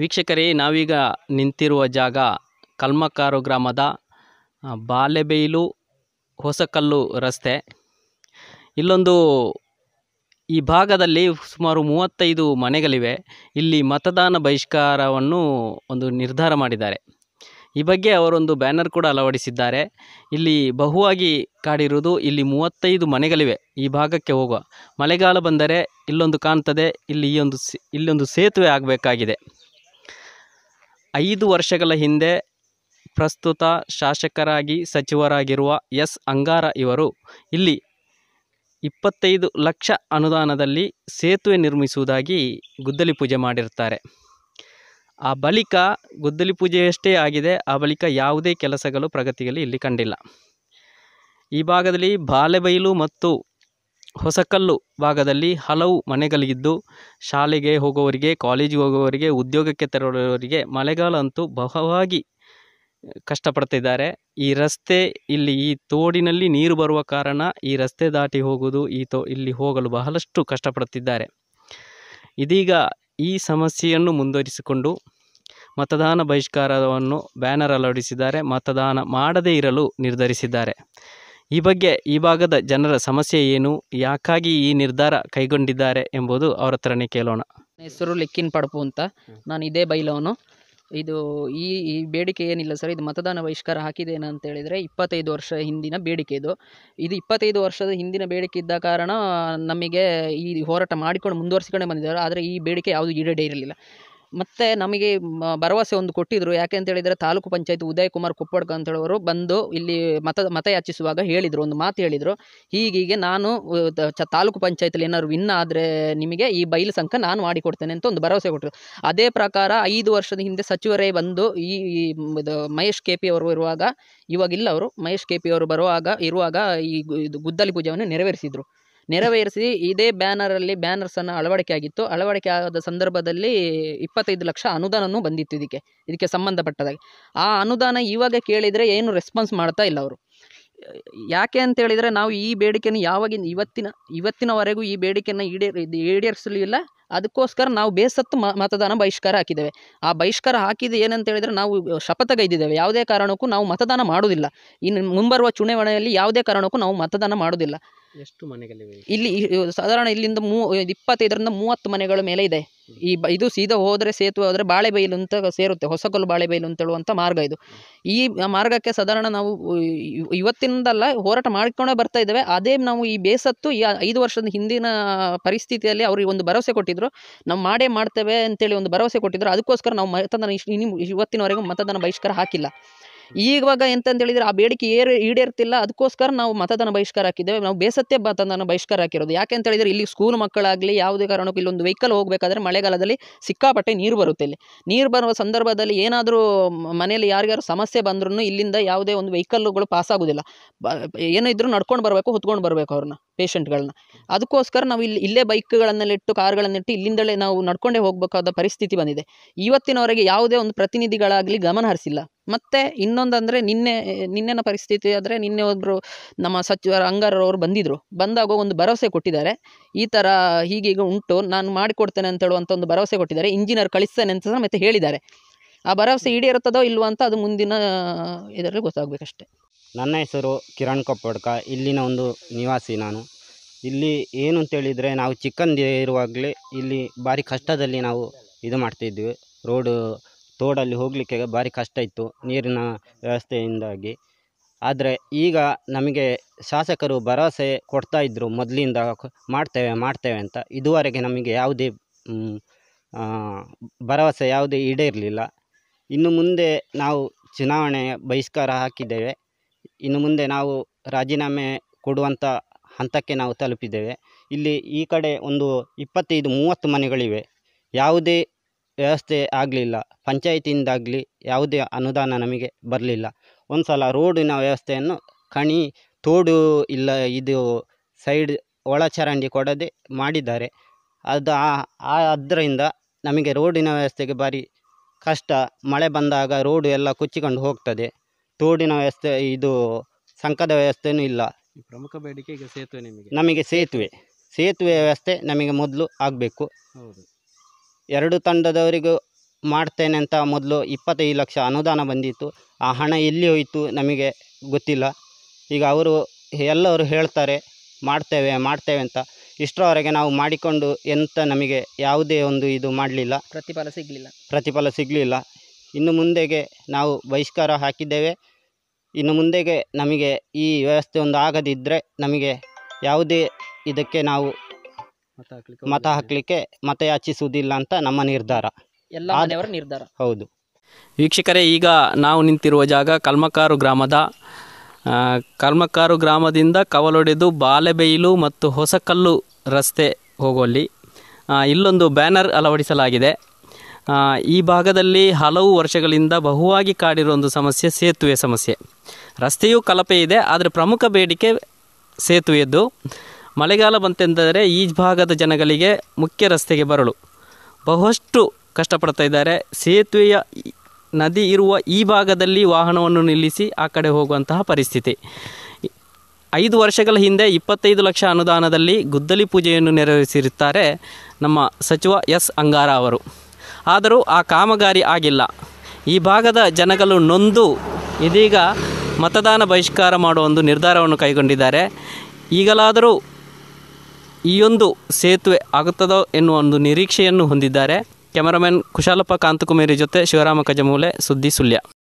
ವೀಕ್ಷಕರೇ ನಾವೀಗ ನಿಂತಿರುವ ಜಾಗ ಕಲ್ಮಕಾರು ಗ್ರಾಮದ ಬಾಲೆಬೈಲು ಹೊಸಕಲ್ಲು ರಸ್ತೆ ಇಲ್ಲೊಂದು ಈ ಭಾಗದಲ್ಲಿ ಸುಮಾರು ಮೂವತ್ತೈದು ಮನೆಗಳಿವೆ ಇಲ್ಲಿ ಮತದಾನ ಬಹಿಷ್ಕಾರವನ್ನು ಒಂದು ನಿರ್ಧಾರ ಮಾಡಿದ್ದಾರೆ ಈ ಬಗ್ಗೆ ಅವರೊಂದು ಬ್ಯಾನರ್ ಕೂಡ ಅಳವಡಿಸಿದ್ದಾರೆ ಇಲ್ಲಿ ಬಹುವಾಗಿ ಕಾಡಿರುವುದು ಇಲ್ಲಿ ಮೂವತ್ತೈದು ಮನೆಗಳಿವೆ ಈ ಭಾಗಕ್ಕೆ ಹೋಗುವ ಮಳೆಗಾಲ ಬಂದರೆ ಇಲ್ಲೊಂದು ಕಾಣ್ತದೆ ಇಲ್ಲಿ ಈ ಒಂದು ಇಲ್ಲೊಂದು ಸೇತುವೆ ಆಗಬೇಕಾಗಿದೆ ಐದು ವರ್ಷಗಳ ಹಿಂದೆ ಪ್ರಸ್ತುತ ಶಾಸಕರಾಗಿ ಸಚಿವರಾಗಿರುವ ಎಸ್ ಅಂಗಾರ ಇವರು ಇಲ್ಲಿ ಇಪ್ಪತ್ತೈದು ಲಕ್ಷ ಅನುದಾನದಲ್ಲಿ ಸೇತುವೆ ನಿರ್ಮಿಸುವುದಾಗಿ ಗುದ್ದಲಿ ಪೂಜೆ ಮಾಡಿರ್ತಾರೆ ಆ ಬಳಿಕ ಗುದ್ದಲಿ ಪೂಜೆಯಷ್ಟೇ ಆಗಿದೆ ಆ ಬಳಿಕ ಯಾವುದೇ ಕೆಲಸಗಳು ಪ್ರಗತಿಯಲ್ಲಿ ಇಲ್ಲಿ ಕಂಡಿಲ್ಲ ಈ ಭಾಗದಲ್ಲಿ ಬಾಲೆಬೈಲು ಮತ್ತು ಹೊಸಕಲ್ಲು ಭಾಗದಲ್ಲಿ ಹಲವು ಮನೆಗಳಿದ್ದು ಶಾಲೆಗೆ ಹೋಗುವವರಿಗೆ ಕಾಲೇಜಿಗೆ ಹೋಗುವವರಿಗೆ ಉದ್ಯೋಗಕ್ಕೆ ತೆರಳುವವರಿಗೆ ಮಳೆಗಾಲ ಅಂತೂ ಬಹುವಾಗಿ ಕಷ್ಟಪಡ್ತಿದ್ದಾರೆ ಈ ರಸ್ತೆ ಇಲ್ಲಿ ಈ ತೋಡಿನಲ್ಲಿ ನೀರು ಬರುವ ಕಾರಣ ಈ ರಸ್ತೆ ದಾಟಿ ಹೋಗುವುದು ಈ ತೋ ಇಲ್ಲಿ ಹೋಗಲು ಬಹಳಷ್ಟು ಕಷ್ಟಪಡುತ್ತಿದ್ದಾರೆ ಇದೀಗ ಈ ಸಮಸ್ಯೆಯನ್ನು ಮುಂದುವರಿಸಿಕೊಂಡು ಮತದಾನ ಬಹಿಷ್ಕಾರವನ್ನು ಬ್ಯಾನರ್ ಅಳವಡಿಸಿದ್ದಾರೆ ಮತದಾನ ಮಾಡದೇ ಇರಲು ನಿರ್ಧರಿಸಿದ್ದಾರೆ ಈ ಬಗ್ಗೆ ಈ ಭಾಗದ ಜನರ ಸಮಸ್ಯೆ ಏನು ಯಾಕಾಗಿ ಈ ನಿರ್ಧಾರ ಕೈಗೊಂಡಿದ್ದಾರೆ ಎಂಬುದು ಅವರ ಹತ್ರನೇ ಕೇಳೋಣ ಹೆಸರು ಲೆಕ್ಕಿನ ಪಡಪು ಅಂತ ನಾನು ಇದೇ ಬೈಲವನು ಇದು ಈ ಈ ಬೇಡಿಕೆ ಏನಿಲ್ಲ ಸರ್ ಇದು ಮತದಾನ ಬಹಿಷ್ಕಾರ ಹಾಕಿದೆ ಅಂತ ಹೇಳಿದರೆ ಇಪ್ಪತ್ತೈದು ವರ್ಷ ಹಿಂದಿನ ಬೇಡಿಕೆ ಇದು ಇದು ಇಪ್ಪತ್ತೈದು ವರ್ಷದ ಹಿಂದಿನ ಬೇಡಿಕೆ ಇದ್ದ ಕಾರಣ ನಮಗೆ ಈ ಹೋರಾಟ ಮಾಡಿಕೊಂಡು ಮುಂದುವರಿಸಿಕೊಂಡೇ ಬಂದಿದ್ದಾರೆ ಆದರೆ ಈ ಬೇಡಿಕೆ ಯಾವುದು ಇರಲಿಲ್ಲ ಮತ್ತೆ ನಮಗೆ ಭರವಸೆ ಒಂದು ಕೊಟ್ಟಿದ್ರು ಯಾಕೆ ಅಂತ ಹೇಳಿದ್ರೆ ತಾಲೂಕು ಪಂಚಾಯತ್ ಉದಯ್ ಕುಮಾರ್ ಕುಪ್ಪಡ್ಕ ಅಂತೇಳೋರು ಬಂದು ಇಲ್ಲಿ ಮತ ಮತಯಾಚಿಸುವಾಗ ಯಾಚಿಸುವಾಗ ಹೇಳಿದರು ಒಂದು ಮಾತು ಹೇಳಿದರು ಹೀಗೀಗೆ ನಾನು ತಾಲೂಕು ಪಂಚಾಯತಲ್ಲಿ ಏನಾದ್ರು ವಿನ್ ಆದರೆ ನಿಮಗೆ ಈ ಬೈಲು ಸಂಕ ನಾನು ಮಾಡಿಕೊಡ್ತೇನೆ ಅಂತ ಒಂದು ಭರವಸೆ ಕೊಟ್ಟರು ಅದೇ ಪ್ರಕಾರ ಐದು ವರ್ಷದ ಹಿಂದೆ ಸಚಿವರೇ ಬಂದು ಈ ಮಹೇಶ್ ಕೆ ಪಿ ಅವರು ಇರುವಾಗ ಇವಾಗಿಲ್ಲ ಅವರು ಮಹೇಶ್ ಕೆ ಪಿ ಅವರು ಬರುವಾಗ ಇರುವಾಗ ಈ ಗುದ್ದಲಿ ಪೂಜೆಯನ್ನು ನೆರವೇರಿಸಿದರು ನೆರವೇರಿಸಿ ಇದೇ ಬ್ಯಾನರಲ್ಲಿ ಬ್ಯಾನರ್ಸನ್ನು ಅಳವಡಿಕೆ ಆಗಿತ್ತು ಅಳವಡಿಕೆ ಆದ ಸಂದರ್ಭದಲ್ಲಿ ಇಪ್ಪತ್ತೈದು ಲಕ್ಷ ಅನುದಾನವೂ ಬಂದಿತ್ತು ಇದಕ್ಕೆ ಇದಕ್ಕೆ ಸಂಬಂಧಪಟ್ಟದಾಗಿ ಆ ಅನುದಾನ ಇವಾಗ ಕೇಳಿದರೆ ಏನು ರೆಸ್ಪಾನ್ಸ್ ಮಾಡ್ತಾ ಇಲ್ಲ ಅವರು ಯಾಕೆ ಅಂತ ಹೇಳಿದರೆ ನಾವು ಈ ಬೇಡಿಕೆಯನ್ನು ಯಾವಾಗಿನ ಇವತ್ತಿನ ಇವತ್ತಿನವರೆಗೂ ಈ ಬೇಡಿಕೆಯನ್ನು ಈಡೇ ಈಡೇರಿಸಲಿಲ್ಲ ಅದಕ್ಕೋಸ್ಕರ ನಾವು ಬೇಸತ್ತು ಮತದಾನ ಬಹಿಷ್ಕಾರ ಹಾಕಿದ್ದೇವೆ ಆ ಬಹಿಷ್ಕಾರ ಹಾಕಿದ ಏನಂತ ಹೇಳಿದರೆ ನಾವು ಶಪಥಗೈದಿದ್ದೇವೆ ಯಾವುದೇ ಕಾರಣಕ್ಕೂ ನಾವು ಮತದಾನ ಮಾಡುವುದಿಲ್ಲ ಇನ್ನು ಮುಂಬರುವ ಚುನಾವಣೆಯಲ್ಲಿ ಯಾವುದೇ ಕಾರಣಕ್ಕೂ ನಾವು ಮತದಾನ ಮಾಡೋದಿಲ್ಲ ಎಷ್ಟು ಇಲ್ಲಿ ಸಾಧಾರಣ ಇಲ್ಲಿಂದ ಮೂ ಇಪ್ಪತ್ತೈದರಿಂದ ಮೂವತ್ತು ಮನೆಗಳ ಮೇಲೆ ಇದೆ ಈ ಇದು ಸೀದಾ ಹೋದರೆ ಸೇತುವೆ ಹೋದರೆ ಬಾಳೆಬೈಲು ಅಂತ ಸೇರುತ್ತೆ ಹೊಸಕಲ್ಲು ಬಾಳೆಬೈಲು ಅಂತ ಹೇಳುವಂಥ ಮಾರ್ಗ ಇದು ಈ ಮಾರ್ಗಕ್ಕೆ ಸಾಧಾರಣ ನಾವು ಇವತ್ತಿನಿಂದಲ್ಲ ಹೋರಾಟ ಮಾಡ್ಕೊಂಡೇ ಬರ್ತಾ ಇದ್ದೇವೆ ಅದೇ ನಾವು ಈ ಬೇಸತ್ತು ಈ ಐದು ವರ್ಷದ ಹಿಂದಿನ ಪರಿಸ್ಥಿತಿಯಲ್ಲಿ ಅವ್ರಿಗೆ ಒಂದು ಭರವಸೆ ಕೊಟ್ಟಿದ್ರು ನಾವು ಮಾಡೇ ಮಾಡ್ತೇವೆ ಅಂತೇಳಿ ಒಂದು ಭರವಸೆ ಕೊಟ್ಟಿದ್ರು ಅದಕ್ಕೋಸ್ಕರ ನಾವು ಮತದಾನ ಇನ್ನು ಇವತ್ತಿನವರೆಗೂ ಮತದಾನ ಬಹಿಷ್ಕಾರ ಹಾಕಿಲ್ಲ ಈವಾಗ ಅಂತ ಹೇಳಿದ್ರೆ ಆ ಬೇಡಿಕೆ ಏರು ಈಡೇರ್ತಿಲ್ಲ ಅದಕ್ಕೋಸ್ಕರ ನಾವು ಮತದಾನ ಬಹಿಷ್ಕಾರ ಹಾಕಿದ್ದೇವೆ ನಾವು ಬೇಸತ್ತೆ ಮತದಾನ ಬಹಿಷ್ಕಾರ ಹಾಕಿರೋದು ಯಾಕೆ ಅಂತ ಹೇಳಿದ್ರೆ ಇಲ್ಲಿ ಸ್ಕೂಲ್ ಮಕ್ಕಳಾಗಲಿ ಯಾವುದೇ ಕಾರಣಕ್ಕೂ ಇಲ್ಲೊಂದು ವೆಹಿಕಲ್ ಹೋಗಬೇಕಾದ್ರೆ ಮಳೆಗಾಲದಲ್ಲಿ ಸಿಕ್ಕಾಪಟ್ಟೆ ನೀರು ಬರುತ್ತೆ ಇಲ್ಲಿ ನೀರು ಬರುವ ಸಂದರ್ಭದಲ್ಲಿ ಏನಾದರೂ ಮನೆಯಲ್ಲಿ ಯಾರಿಗಾರು ಸಮಸ್ಯೆ ಬಂದ್ರೂ ಇಲ್ಲಿಂದ ಯಾವುದೇ ಒಂದು ವೆಹಿಕಲ್ಗಳು ಪಾಸ್ ಆಗೋದಿಲ್ಲ ಏನಿದ್ರು ನಡ್ಕೊಂಡು ಬರಬೇಕು ಹೊತ್ಕೊಂಡು ಬರಬೇಕು ಅವ್ರನ್ನ ಪೇಷಂಟ್ಗಳನ್ನ ಅದಕ್ಕೋಸ್ಕರ ನಾವು ಇಲ್ಲಿ ಇಲ್ಲೇ ಬೈಕ್ಗಳನ್ನೆಲ್ಲಿಟ್ಟು ಕಾರ್ಗಳನ್ನಿಟ್ಟು ಇಲ್ಲಿಂದಲೇ ನಾವು ನಡ್ಕೊಂಡೇ ಹೋಗಬೇಕಾದ ಪರಿಸ್ಥಿತಿ ಬಂದಿದೆ ಇವತ್ತಿನವರೆಗೆ ಯಾವುದೇ ಒಂದು ಪ್ರತಿನಿಧಿಗಳಾಗಲಿ ಗಮನ ಹರಿಸಿಲ್ಲ ಮತ್ತು ಇನ್ನೊಂದಂದರೆ ನಿನ್ನೆ ನಿನ್ನೆನ ಪರಿಸ್ಥಿತಿ ಆದರೆ ನಿನ್ನೆ ಒಬ್ಬರು ನಮ್ಮ ಸಚಿವರು ಅಂಗಾರವರು ಬಂದಿದ್ದರು ಬಂದಾಗ ಒಂದು ಭರವಸೆ ಕೊಟ್ಟಿದ್ದಾರೆ ಈ ಥರ ಹೀಗೀಗ ಉಂಟು ನಾನು ಮಾಡಿಕೊಡ್ತೇನೆ ಅಂತ ಹೇಳುವಂಥ ಒಂದು ಭರವಸೆ ಕೊಟ್ಟಿದ್ದಾರೆ ಇಂಜಿನಿಯರ್ ಕಳಿಸ್ತೇನೆ ಅಂತ ಮತ್ತೆ ಹೇಳಿದ್ದಾರೆ ಆ ಭರವಸೆ ಈಡೇರುತ್ತದೋ ಇಲ್ಲವೋ ಅಂತ ಅದು ಮುಂದಿನ ಇದರಲ್ಲಿ ಗೊತ್ತಾಗಬೇಕಷ್ಟೆ ನನ್ನ ಹೆಸರು ಕಿರಣ್ ಕೊಪ್ಪಡ್ಕ ಇಲ್ಲಿನ ಒಂದು ನಿವಾಸಿ ನಾನು ಇಲ್ಲಿ ಏನು ಅಂತೇಳಿದರೆ ನಾವು ಇರುವಾಗಲೇ ಇಲ್ಲಿ ಭಾರಿ ಕಷ್ಟದಲ್ಲಿ ನಾವು ಇದು ಮಾಡ್ತಿದ್ವಿ ರೋಡು ತೋಡಲ್ಲಿ ಹೋಗಲಿಕ್ಕೆ ಭಾರಿ ಕಷ್ಟ ಇತ್ತು ನೀರಿನ ವ್ಯವಸ್ಥೆಯಿಂದಾಗಿ ಆದರೆ ಈಗ ನಮಗೆ ಶಾಸಕರು ಭರವಸೆ ಕೊಡ್ತಾ ಇದ್ದರು ಮೊದಲಿಂದ ಮಾಡ್ತೇವೆ ಮಾಡ್ತೇವೆ ಅಂತ ಇದುವರೆಗೆ ನಮಗೆ ಯಾವುದೇ ಭರವಸೆ ಯಾವುದೇ ಈಡೇರಲಿಲ್ಲ ಇನ್ನು ಮುಂದೆ ನಾವು ಚುನಾವಣೆಯ ಬಹಿಷ್ಕಾರ ಹಾಕಿದ್ದೇವೆ ಇನ್ನು ಮುಂದೆ ನಾವು ರಾಜೀನಾಮೆ ಕೊಡುವಂಥ ಹಂತಕ್ಕೆ ನಾವು ತಲುಪಿದ್ದೇವೆ ಇಲ್ಲಿ ಈ ಕಡೆ ಒಂದು ಇಪ್ಪತ್ತೈದು ಮೂವತ್ತು ಮನೆಗಳಿವೆ ಯಾವುದೇ ವ್ಯವಸ್ಥೆ ಆಗಲಿಲ್ಲ ಪಂಚಾಯಿತಿಯಿಂದಾಗಲಿ ಯಾವುದೇ ಅನುದಾನ ನಮಗೆ ಬರಲಿಲ್ಲ ಒಂದು ಸಲ ರೋಡಿನ ವ್ಯವಸ್ಥೆಯನ್ನು ಕಣಿ ತೋಡು ಇಲ್ಲ ಇದು ಸೈಡ್ ಒಳಚರಂಡಿ ಕೊಡದೆ ಮಾಡಿದ್ದಾರೆ ಅದು ಅದರಿಂದ ನಮಗೆ ರೋಡಿನ ವ್ಯವಸ್ಥೆಗೆ ಭಾರಿ ಕಷ್ಟ ಮಳೆ ಬಂದಾಗ ರೋಡು ಎಲ್ಲ ಕೊಚ್ಚಿಕೊಂಡು ಹೋಗ್ತದೆ ತೋಡಿನ ವ್ಯವಸ್ಥೆ ಇದು ಸಂಕದ ವ್ಯವಸ್ಥೆಯೂ ಇಲ್ಲ ಪ್ರಮುಖ ಬೇಡಿಕೆ ಈಗ ಸೇತುವೆ ನಿಮಗೆ ನಮಗೆ ಸೇತುವೆ ಸೇತುವೆ ವ್ಯವಸ್ಥೆ ನಮಗೆ ಮೊದಲು ಆಗಬೇಕು ಹೌದು ಎರಡು ತಂಡದವರಿಗೂ ಮಾಡ್ತೇನೆ ಅಂತ ಮೊದಲು ಇಪ್ಪತ್ತೈದು ಲಕ್ಷ ಅನುದಾನ ಬಂದಿತ್ತು ಆ ಹಣ ಎಲ್ಲಿ ಹೋಯಿತು ನಮಗೆ ಗೊತ್ತಿಲ್ಲ ಈಗ ಅವರು ಎಲ್ಲವರು ಹೇಳ್ತಾರೆ ಮಾಡ್ತೇವೆ ಮಾಡ್ತೇವೆ ಅಂತ ಇಷ್ಟರವರೆಗೆ ನಾವು ಮಾಡಿಕೊಂಡು ಎಂತ ನಮಗೆ ಯಾವುದೇ ಒಂದು ಇದು ಮಾಡಲಿಲ್ಲ ಪ್ರತಿಫಲ ಸಿಗಲಿಲ್ಲ ಪ್ರತಿಫಲ ಸಿಗಲಿಲ್ಲ ಇನ್ನು ಮುಂದೆಗೆ ನಾವು ಬಹಿಷ್ಕಾರ ಹಾಕಿದ್ದೇವೆ ಇನ್ನು ಮುಂದೆಗೆ ನಮಗೆ ಈ ವ್ಯವಸ್ಥೆ ಒಂದು ಆಗದಿದ್ದರೆ ನಮಗೆ ಯಾವುದೇ ಇದಕ್ಕೆ ನಾವು ಮತ ಹಾಕಲಿಕ್ಕೆ ಮತ ಯಾಚಿಸುವುದಿಲ್ಲ ಅಂತ ನಮ್ಮ ನಿರ್ಧಾರ ಎಲ್ಲ ನಿರ್ಧಾರ ಹೌದು ವೀಕ್ಷಕರೇ ಈಗ ನಾವು ನಿಂತಿರುವ ಜಾಗ ಕಲ್ಮಕಾರು ಗ್ರಾಮದ ಕಲ್ಮಕಾರು ಗ್ರಾಮದಿಂದ ಕವಲೊಡೆದು ಬಾಲೆಬೈಲು ಮತ್ತು ಹೊಸಕಲ್ಲು ರಸ್ತೆ ಹೋಗುವಲ್ಲಿ ಇಲ್ಲೊಂದು ಬ್ಯಾನರ್ ಅಳವಡಿಸಲಾಗಿದೆ ಈ ಭಾಗದಲ್ಲಿ ಹಲವು ವರ್ಷಗಳಿಂದ ಬಹುವಾಗಿ ಕಾಡಿರೋ ಒಂದು ಸಮಸ್ಯೆ ಸೇತುವೆ ಸಮಸ್ಯೆ ರಸ್ತೆಯು ಕಲಪೆ ಇದೆ ಆದರೆ ಪ್ರಮುಖ ಬೇಡಿಕೆ ಸೇತುವೆಯದ್ದು ಮಳೆಗಾಲ ಬಂತೆಂದರೆ ಈ ಭಾಗದ ಜನಗಳಿಗೆ ಮುಖ್ಯ ರಸ್ತೆಗೆ ಬರಲು ಬಹಳಷ್ಟು ಕಷ್ಟಪಡ್ತಾ ಇದ್ದಾರೆ ಸೇತುವೆಯ ನದಿ ಇರುವ ಈ ಭಾಗದಲ್ಲಿ ವಾಹನವನ್ನು ನಿಲ್ಲಿಸಿ ಆ ಕಡೆ ಹೋಗುವಂತಹ ಪರಿಸ್ಥಿತಿ ಐದು ವರ್ಷಗಳ ಹಿಂದೆ ಇಪ್ಪತ್ತೈದು ಲಕ್ಷ ಅನುದಾನದಲ್ಲಿ ಗುದ್ದಲಿ ಪೂಜೆಯನ್ನು ನೆರವೇರಿಸಿರುತ್ತಾರೆ ನಮ್ಮ ಸಚಿವ ಎಸ್ ಅಂಗಾರ ಅವರು ಆದರೂ ಆ ಕಾಮಗಾರಿ ಆಗಿಲ್ಲ ಈ ಭಾಗದ ಜನಗಳು ನೊಂದು ಇದೀಗ ಮತದಾನ ಬಹಿಷ್ಕಾರ ಮಾಡುವ ಒಂದು ನಿರ್ಧಾರವನ್ನು ಕೈಗೊಂಡಿದ್ದಾರೆ ಈಗಲಾದರೂ ಈ ಒಂದು ಸೇತುವೆ ಆಗುತ್ತದೋ ಎನ್ನುವ ಒಂದು ನಿರೀಕ್ಷೆಯನ್ನು ಹೊಂದಿದ್ದಾರೆ ಕ್ಯಾಮರಾಮನ್ ಕುಶಾಲಪ್ಪ ಕಾಂತಕುಮೇರಿ ಜೊತೆ ಶಿವರಾಮ ಕಜಮೂಲೆ ಸುದ್ದಿ ಸುಳ್ಯ